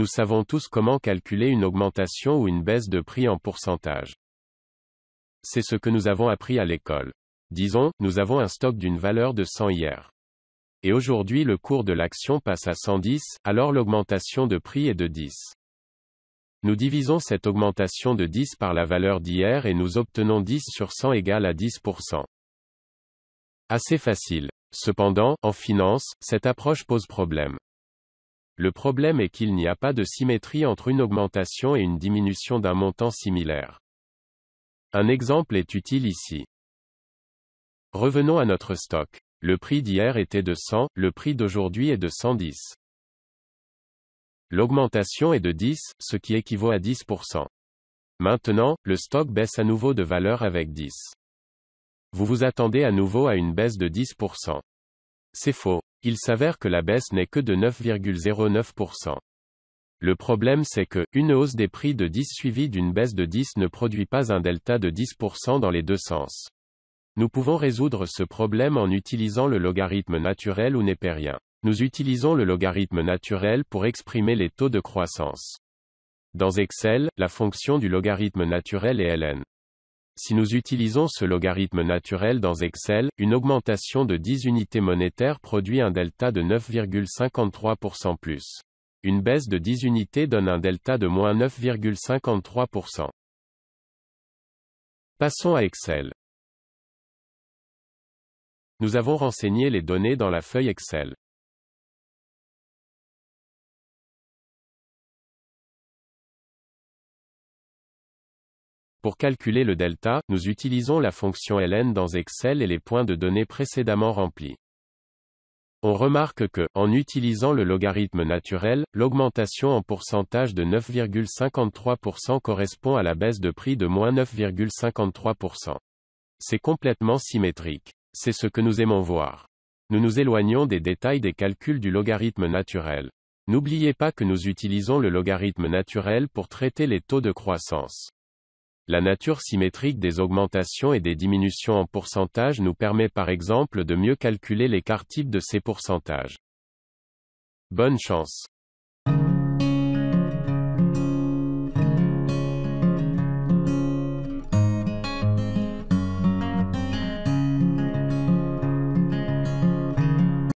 Nous savons tous comment calculer une augmentation ou une baisse de prix en pourcentage. C'est ce que nous avons appris à l'école. Disons, nous avons un stock d'une valeur de 100 hier. Et aujourd'hui le cours de l'action passe à 110, alors l'augmentation de prix est de 10. Nous divisons cette augmentation de 10 par la valeur d'hier et nous obtenons 10 sur 100 égale à 10%. Assez facile. Cependant, en finance, cette approche pose problème. Le problème est qu'il n'y a pas de symétrie entre une augmentation et une diminution d'un montant similaire. Un exemple est utile ici. Revenons à notre stock. Le prix d'hier était de 100, le prix d'aujourd'hui est de 110. L'augmentation est de 10, ce qui équivaut à 10%. Maintenant, le stock baisse à nouveau de valeur avec 10. Vous vous attendez à nouveau à une baisse de 10%. C'est faux. Il s'avère que la baisse n'est que de 9,09%. Le problème c'est que, une hausse des prix de 10 suivie d'une baisse de 10 ne produit pas un delta de 10% dans les deux sens. Nous pouvons résoudre ce problème en utilisant le logarithme naturel ou népérien. Nous utilisons le logarithme naturel pour exprimer les taux de croissance. Dans Excel, la fonction du logarithme naturel est ln. Si nous utilisons ce logarithme naturel dans Excel, une augmentation de 10 unités monétaires produit un delta de 9,53% plus. Une baisse de 10 unités donne un delta de moins 9,53%. Passons à Excel. Nous avons renseigné les données dans la feuille Excel. Pour calculer le delta, nous utilisons la fonction ln dans Excel et les points de données précédemment remplis. On remarque que, en utilisant le logarithme naturel, l'augmentation en pourcentage de 9,53% correspond à la baisse de prix de moins 9,53%. C'est complètement symétrique. C'est ce que nous aimons voir. Nous nous éloignons des détails des calculs du logarithme naturel. N'oubliez pas que nous utilisons le logarithme naturel pour traiter les taux de croissance. La nature symétrique des augmentations et des diminutions en pourcentage nous permet par exemple de mieux calculer l'écart type de ces pourcentages. Bonne chance